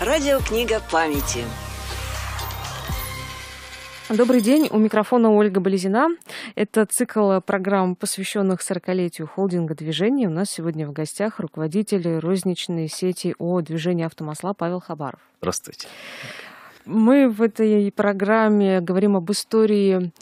Радиокнига памяти. Добрый день. У микрофона Ольга Болезина. Это цикл программ, посвященных 40-летию холдинга движения. У нас сегодня в гостях руководитель розничной сети о движении автомасла Павел Хабаров. Здравствуйте. Мы в этой программе говорим об истории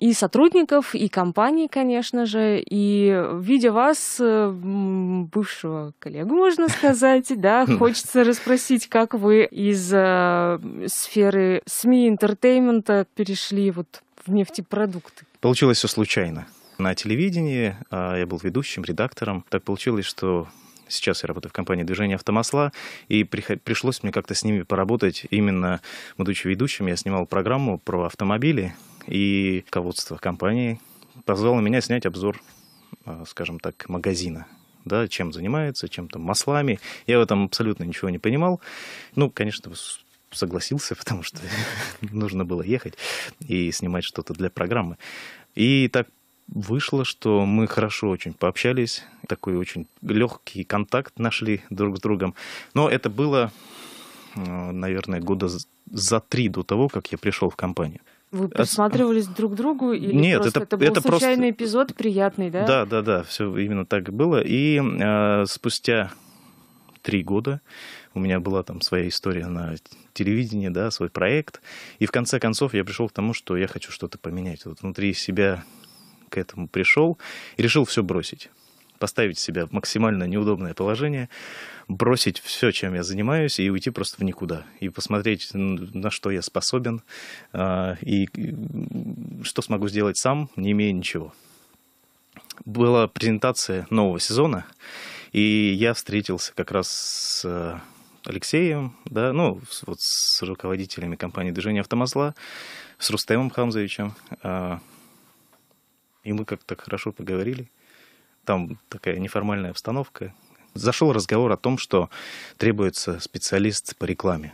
и сотрудников, и компании, конечно же, и видя вас, э, бывшего коллегу, можно сказать, да, хочется расспросить, как вы из э, сферы СМИ, интертеймента перешли вот в нефтепродукты. Получилось все случайно. На телевидении а, я был ведущим, редактором. Так получилось, что сейчас я работаю в компании «Движение автомасла», и пришлось мне как-то с ними поработать. Именно будучи ведущим, я снимал программу про автомобили, и руководство компании позвало меня снять обзор, э, скажем так, магазина да, чем занимается, чем там маслами. Я в этом абсолютно ничего не понимал. Ну, конечно, согласился, потому что нужно было ехать и снимать что-то для программы. И так вышло, что мы хорошо очень пообщались, такой очень легкий контакт нашли друг с другом. Но это было, э, наверное, года за три до того, как я пришел в компанию. Вы присматривались а... друг к другу или Нет, просто это, это был это случайный просто... эпизод, приятный, да? Да, да, да, все именно так было. И э, спустя три года у меня была там своя история на телевидении, да, свой проект. И в конце концов я пришел к тому, что я хочу что-то поменять. Вот внутри себя к этому пришел и решил все бросить поставить себя в максимально неудобное положение, бросить все, чем я занимаюсь, и уйти просто в никуда, и посмотреть, на что я способен, а, и что смогу сделать сам, не имея ничего. Была презентация нового сезона, и я встретился как раз с э, Алексеем, да, ну, вот с руководителями компании движения Автомазла, с Рустемом Хамзовичем, а, и мы как-то хорошо поговорили. Там такая неформальная обстановка. Зашел разговор о том, что требуется специалист по рекламе.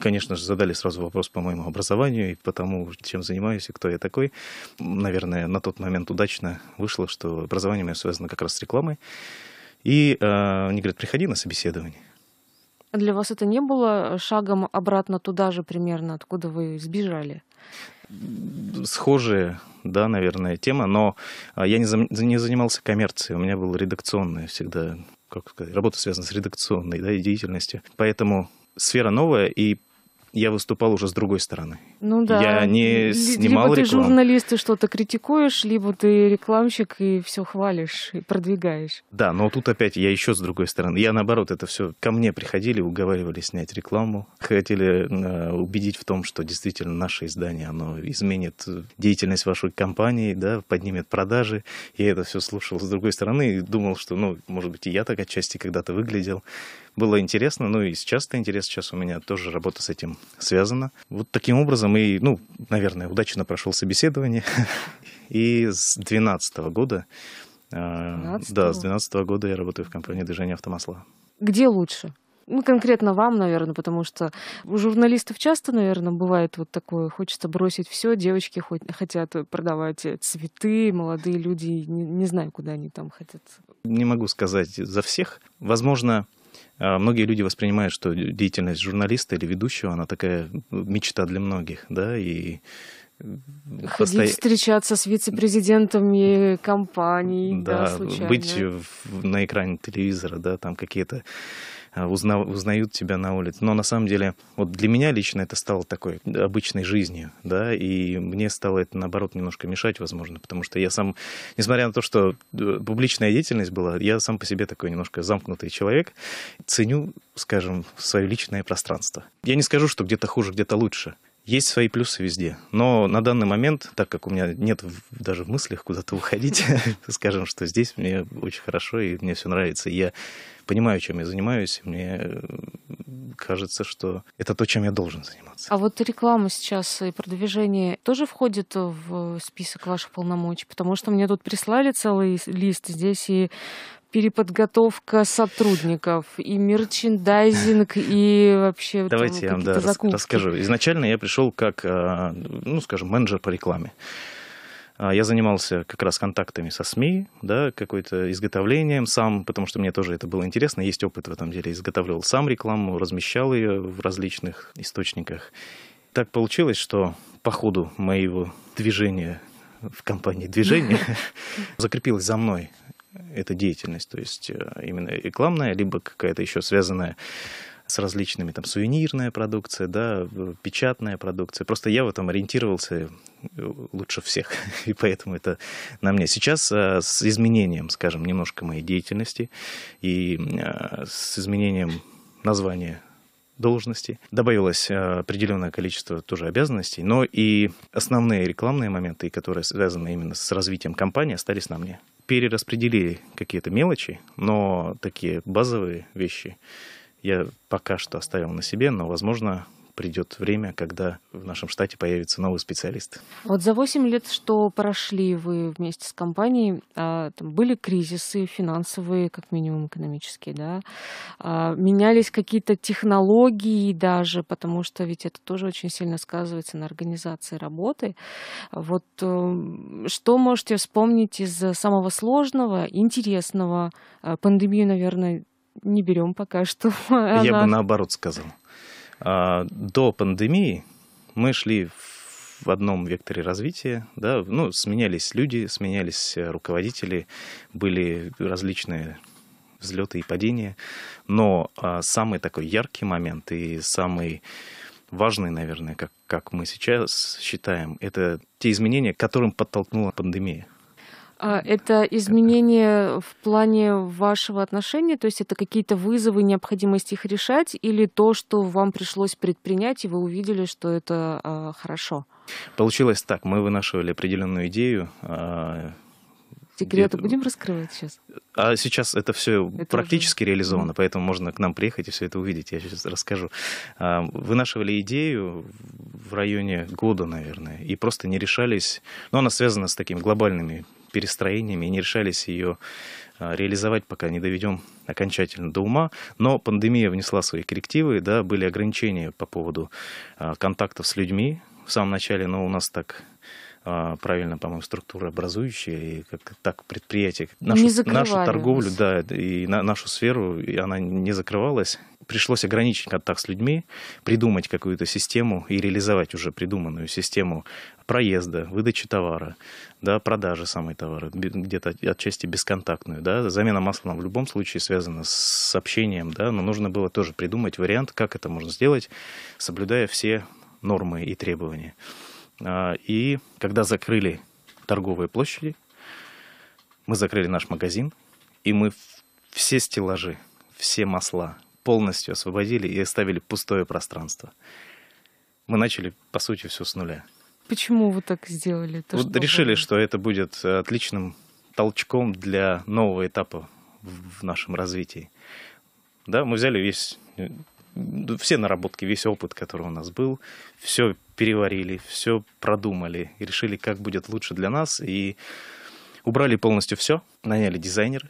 Конечно же, задали сразу вопрос по моему образованию и по тому, чем занимаюсь и кто я такой. Наверное, на тот момент удачно вышло, что образование мое связано как раз с рекламой. И э, они говорят, приходи на собеседование. Для вас это не было шагом обратно туда же примерно, откуда вы сбежали? Схожие да, наверное, тема, но а, я не, за, не занимался коммерцией, у меня была редакционная всегда, как сказать, работа связана с редакционной да, деятельностью, поэтому сфера новая, и я выступал уже с другой стороны. Ну да. Я не снимал либо рекламу. Либо ты журналист и что-то критикуешь, либо ты рекламщик и все хвалишь и продвигаешь. Да, но тут опять я еще с другой стороны. Я наоборот, это все ко мне приходили, уговаривали снять рекламу, хотели э, убедить в том, что действительно наше издание, оно изменит деятельность вашей компании, да, поднимет продажи. Я это все слушал с другой стороны и думал, что, ну, может быть, и я так отчасти когда-то выглядел. Было интересно, ну и сейчас это интересно, сейчас у меня тоже работа с этим связано. Вот таким образом и, ну, наверное, удачно прошел собеседование. И с 2012 года, 12 э, да, с 2012 года я работаю в компании «Движение автомасла». Где лучше? Ну, конкретно вам, наверное, потому что у журналистов часто, наверное, бывает вот такое, хочется бросить все, девочки хоть, хотят продавать цветы, молодые люди, не, не знаю, куда они там хотят. Не могу сказать за всех. Возможно, а, многие люди воспринимают, что деятельность журналиста или ведущего, она такая мечта для многих, да, и э, Ходить посто... встречаться с вице-президентами компаний, да, да случайно. быть в, на экране телевизора, да, там какие-то узна, узнают тебя на улице. Но на самом деле, вот для меня лично это стало такой обычной жизнью, да, и мне стало это, наоборот, немножко мешать, возможно, потому что я сам, несмотря на то, что э, публичная деятельность была, я сам по себе такой немножко замкнутый человек, ценю, скажем, свое личное пространство. Я не скажу, что где-то хуже, где-то лучше. Есть свои плюсы везде. Но на данный момент, так как у меня нет даже в мыслях куда-то уходить, скажем, что здесь мне очень хорошо и мне все нравится. я понимаю, чем я занимаюсь. Мне э, кажется, что это то, чем я должен заниматься. А вот реклама сейчас и продвижение тоже входит в список ваших полномочий? Потому что мне тут прислали целый лист здесь и переподготовка сотрудников, и мерчендайзинг, и вообще Давайте там, я вам да, расскажу. Изначально я пришел как, э, ну, скажем, менеджер по рекламе. А, я занимался как раз контактами со СМИ, да, какой-то изготовлением сам, потому что мне тоже это было интересно. Есть опыт в этом деле. изготавливал сам рекламу, размещал ее в различных источниках. Так получилось, что по ходу моего движения в компании «Движение» закрепилось за мной эта деятельность, то есть э, именно рекламная, либо какая-то еще связанная с различными, там, сувенирная продукция, да, печатная продукция. Просто я в этом ориентировался э, лучше всех, и поэтому это на мне. Сейчас э, с изменением, скажем, немножко моей деятельности и с изменением названия должности. Добавилось определенное количество тоже обязанностей, но и основные рекламные моменты, которые связаны именно с развитием компании, остались на мне перераспределили какие-то мелочи, но такие базовые вещи я пока что оставил на себе, но, возможно, придет время, когда в нашем штате появится новый специалист. Вот за 8 лет, что прошли вы вместе с компанией, а, были кризисы финансовые, как минимум экономические, да? А, менялись какие-то технологии даже, потому что ведь это тоже очень сильно сказывается на организации работы. Вот э, что можете вспомнить из самого сложного, интересного? Э, пандемию, наверное, не берем пока что. Я Она... бы наоборот сказал. А, до пандемии мы шли в одном векторе развития, да, ну, сменялись люди, сменялись э, руководители, были различные взлеты и падения, но а, самый такой яркий момент и самый важный, наверное, как, как мы сейчас считаем, это те изменения, которым подтолкнула пандемия. А, это изменения в плане вашего отношения, то есть это какие-то вызовы, необходимость их решать, или то, что вам пришлось предпринять, и вы увидели, что это э, хорошо? Получилось так, мы вынашивали определенную идею. Э, Секреты где... будем раскрывать сейчас? А сейчас это все это практически уже... реализовано, поэтому можно к нам приехать и все это увидеть. Я сейчас расскажу. Вынашивали идею в районе года, наверное, и просто не решались. Но она связана с такими глобальными перестроениями и не решались ее а, реализовать, пока не доведем окончательно до ума. Но пандемия внесла свои коррективы, да, были ограничения по поводу а, контактов с людьми в самом начале, но у нас так а, правильно, по-моему, структура образующая, и как так предприятие. Нашу, нашу торговлю, да, и на, нашу сферу, и она не закрывалась, пришлось ограничить контакт с людьми, придумать какую-то систему и реализовать уже придуманную систему проезда, выдачи товара, да, продажи самой товара, где-то отчасти бесконтактную. Да. Замена масла нам в любом случае связана с общением, да, но нужно было тоже придумать вариант, как это можно сделать, соблюдая все нормы и требования. А, и когда закрыли торговые площади, мы закрыли наш магазин, и мы все стеллажи, все масла, полностью освободили и оставили пустое пространство. Мы начали, по сути, все с нуля. Почему вы так сделали? Это вот что решили, было? что это будет э, отличным толчком для нового этапа в нашем развитии. Да, мы взяли весь э, все наработки, весь опыт, который у нас был, все переварили, все продумали и решили, как будет лучше для нас. И убрали полностью все, наняли дизайнера,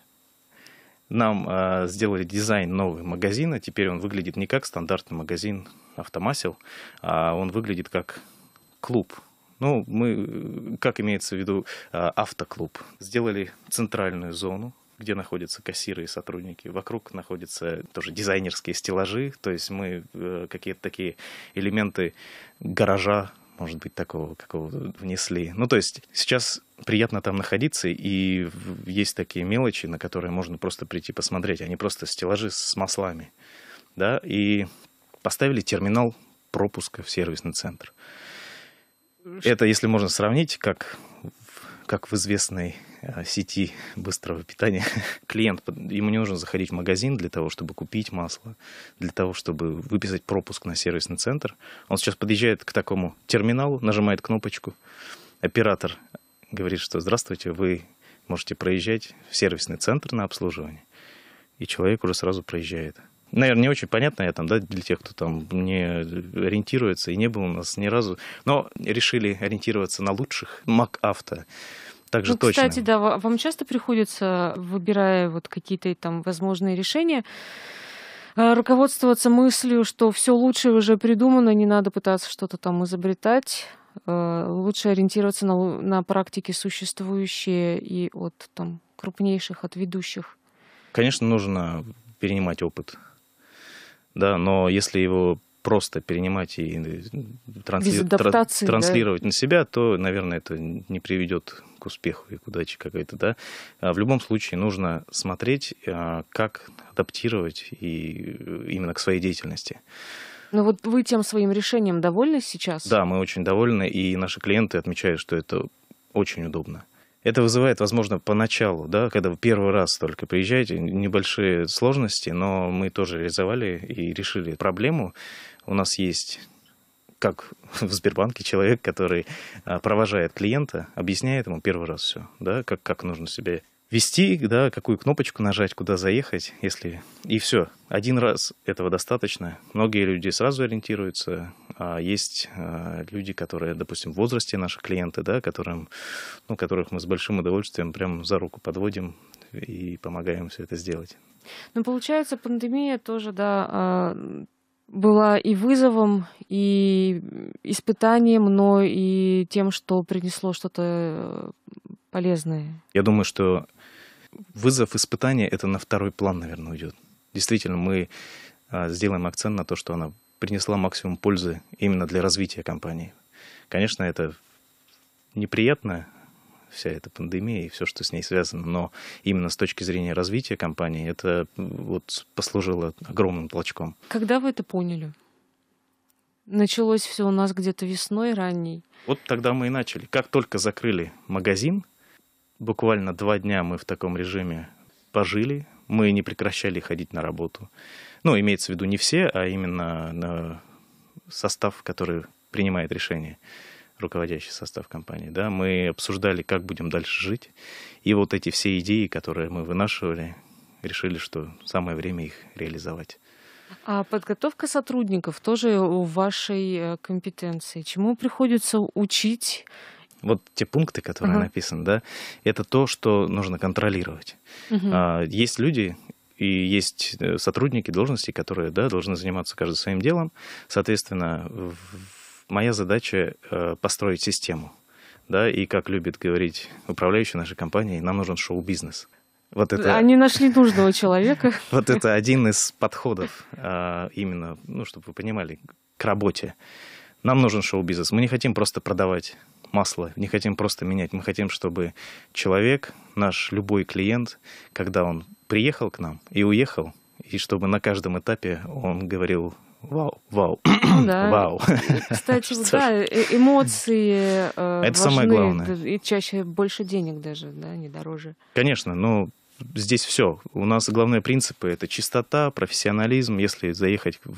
нам э, сделали дизайн нового магазина. Теперь он выглядит не как стандартный магазин автомасел, а он выглядит как клуб. Ну, мы, э, как имеется в виду, э, автоклуб. Сделали центральную зону, где находятся кассиры и сотрудники. Вокруг находятся тоже дизайнерские стеллажи, то есть мы э, какие-то такие элементы гаража может быть, такого какого-то внесли. Ну, то есть сейчас приятно там находиться, и есть такие мелочи, на которые можно просто прийти посмотреть, они просто стеллажи с маслами, да, и поставили терминал пропуска в сервисный центр. Это, если можно сравнить, как как в известной э, сети быстрого питания, клиент, ему не нужно заходить в магазин для того, чтобы купить масло, для того, чтобы выписать пропуск на сервисный центр. Он сейчас подъезжает к такому терминалу, нажимает кнопочку, оператор говорит, что «Здравствуйте, вы можете проезжать в сервисный центр на обслуживание». И человек уже сразу проезжает наверное, не очень понятно я там, да, для тех, кто там не ориентируется, и не был у нас ни разу. Но решили ориентироваться на лучших. Мак Авто также ну, точно. Кстати, да, вам часто приходится, выбирая вот какие-то там возможные решения, э, руководствоваться мыслью, что все лучшее уже придумано, не надо пытаться что-то там изобретать, э, лучше ориентироваться на, на практики существующие и от там крупнейших, от ведущих. Конечно, нужно перенимать опыт да, но если его просто перенимать и э, трансли... тра... транслировать да? на себя, то, наверное, это не приведет к успеху и к удаче какой-то, да. А в любом случае нужно смотреть, э, как адаптировать и э, именно к своей деятельности. Ну вот вы тем своим решением довольны сейчас? Да, мы очень довольны, и наши клиенты отмечают, что это очень удобно. Это вызывает, возможно, поначалу, да, когда вы первый раз только приезжаете, небольшие сложности, но мы тоже реализовали и решили проблему. У нас есть как в Сбербанке человек, который а, провожает клиента, объясняет ему первый раз все, да, как, как нужно себя вести, да, какую кнопочку нажать, куда заехать, если... И все. Один раз этого достаточно. Многие люди сразу ориентируются, а есть а, люди, которые, допустим, в возрасте наши клиенты, да, которым, ну, которых мы с большим удовольствием прям за руку подводим и помогаем все это сделать. Ну, получается, пандемия тоже, да, а, была и вызовом, и испытанием, но и тем, что принесло что-то э, полезное. Я думаю, что вызов, испытание — это на второй план, наверное, уйдет. Действительно, мы а, сделаем акцент на то, что она принесла максимум пользы именно для развития компании. Конечно, это неприятно, вся эта пандемия и все, что с ней связано, но именно с точки зрения развития компании это вот послужило огромным толчком. Когда вы это поняли? Началось все у нас где-то весной ранней. Вот тогда мы и начали. Как только закрыли магазин, Буквально два дня мы в таком режиме пожили. Мы не прекращали ходить на работу. Ну, имеется в виду не все, а именно на состав, который принимает решение, руководящий состав компании. Да, мы обсуждали, как будем дальше жить. И вот эти все идеи, которые мы вынашивали, решили, что самое время их реализовать. А подготовка сотрудников тоже в вашей э, компетенции. Чему приходится учить вот те пункты, которые uh-huh. написаны, да, это то, что нужно контролировать. Uh-huh. есть люди и есть э, сотрудники должности, которые, да, должны заниматься каждым своим делом. Соответственно, моя задача э, построить систему, да, и как любит говорить управляющий нашей компании, нам нужен шоу-бизнес. Вот это... Они нашли нужного человека. Вот это один из подходов а, именно, ну, чтобы вы понимали, к работе. Нам нужен шоу-бизнес. Мы не хотим просто продавать масло не хотим просто менять. Мы хотим, чтобы человек, наш любой клиент, когда он приехал к нам и уехал, и чтобы на каждом этапе он говорил вау, вау, ну да. вау. Кстати, вот, да, э, эмоции э, Это важны, самое главное. И чаще больше денег даже, да, не дороже. Конечно, но ну, здесь все. У нас главные принципы — это чистота, профессионализм. Если заехать в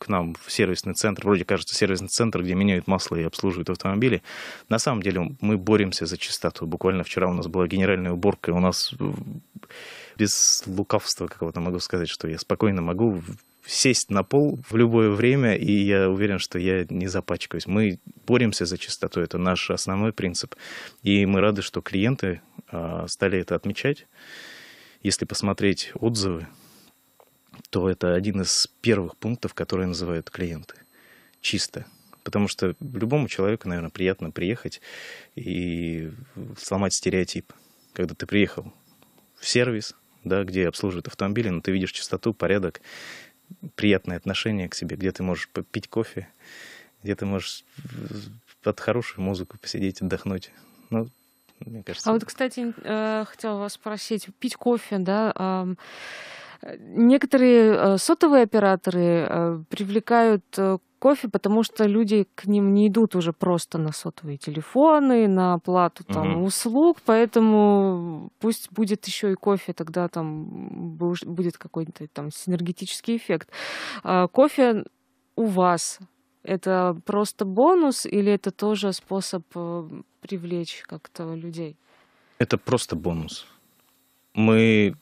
к нам в сервисный центр, вроде кажется сервисный центр, где меняют масло и обслуживают автомобили. На самом деле мы боремся за чистоту. Буквально вчера у нас была генеральная уборка, и у нас э, без лукавства какого-то могу сказать, что я спокойно могу сесть на пол в любое время, и я уверен, что я не запачкаюсь. Мы боремся за чистоту, это наш основной принцип. И мы рады, что клиенты а, стали это отмечать. Если посмотреть отзывы, то это один из первых пунктов, которые называют клиенты. Чисто. Потому что любому человеку, наверное, приятно приехать и сломать стереотип. Когда ты приехал в сервис, да, где обслуживают автомобили, но ты видишь чистоту, порядок, приятное отношение к себе, где ты можешь попить кофе, где ты можешь э, под хорошую музыку посидеть, отдохнуть. Ну, мне кажется. А вот, кстати, э, хотел вас спросить, пить кофе, да, Э, некоторые э, сотовые операторы э, привлекают кофе, потому что люди к ним не идут уже просто на сотовые телефоны, на плату там угу. услуг, поэтому пусть будет еще и кофе, тогда там будет какой-то там синергетический эффект. А кофе у вас это просто бонус или это тоже способ привлечь как-то людей? Это просто бонус. Мы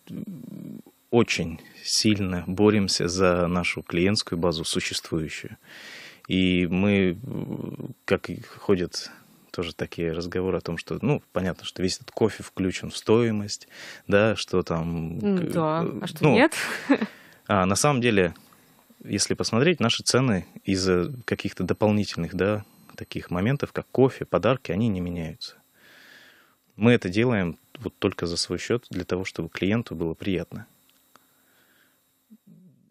очень сильно боремся за нашу клиентскую базу существующую. И мы, как ходят тоже такие разговоры о том, что, ну, понятно, что весь этот кофе включен в стоимость, да, что там... Да, э, а что ну, нет? А, на самом деле, если посмотреть, наши цены из-за каких-то дополнительных, да, таких моментов, как кофе, подарки, они не меняются. Мы это делаем вот только за свой счет, для того, чтобы клиенту было приятно.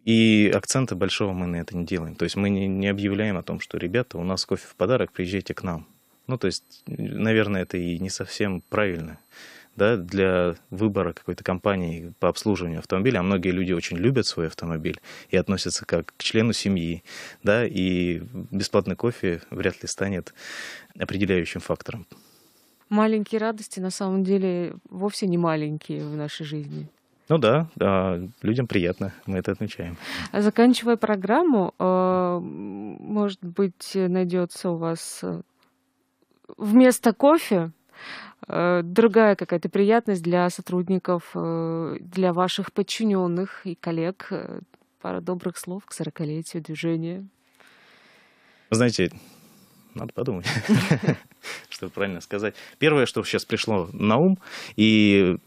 И акцента большого мы на это не делаем. То есть мы не, не объявляем о том, что, ребята, у нас кофе в подарок, приезжайте к нам. Ну, то есть, наверное, это и не совсем правильно да, для выбора какой-то компании по обслуживанию автомобиля. А многие люди очень любят свой автомобиль и относятся как к члену семьи, да, и бесплатный кофе вряд ли станет определяющим фактором. Маленькие радости на самом деле вовсе не маленькие в нашей жизни. Ну да, людям приятно, мы это отмечаем. А заканчивая программу, э, может быть, найдется у вас э, вместо кофе э, другая какая-то приятность для сотрудников, для ваших подчиненных и коллег. Пара добрых слов к 40-летию движения. Знаете, надо подумать, чтобы правильно сказать. Первое, что сейчас пришло на ум, и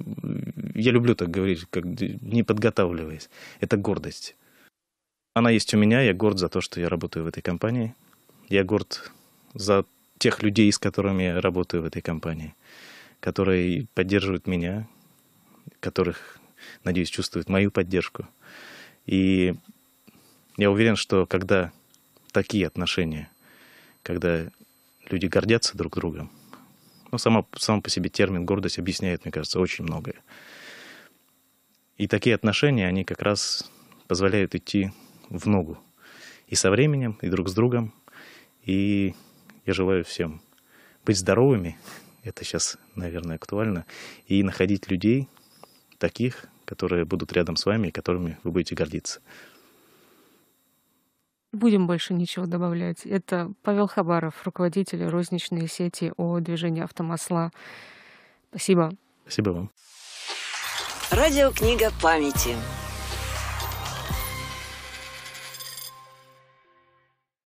я люблю так говорить, как не подготавливаясь, это гордость. Она есть у меня, я горд за то, что я работаю в этой компании. Я горд за тех людей, с которыми я работаю в этой компании, которые поддерживают меня, которых, надеюсь, чувствуют мою поддержку. И я уверен, что когда такие отношения – когда люди гордятся друг другом. Ну, сама, сам по себе термин гордость объясняет, мне кажется, очень многое. И такие отношения, они как раз позволяют идти в ногу и со временем, и друг с другом. И я желаю всем быть здоровыми, это сейчас, наверное, актуально, и находить людей таких, которые будут рядом с вами и которыми вы будете гордиться. Будем больше ничего добавлять. Это Павел Хабаров, руководитель розничной сети о движении автомасла. Спасибо. Спасибо вам. Радиокнига памяти.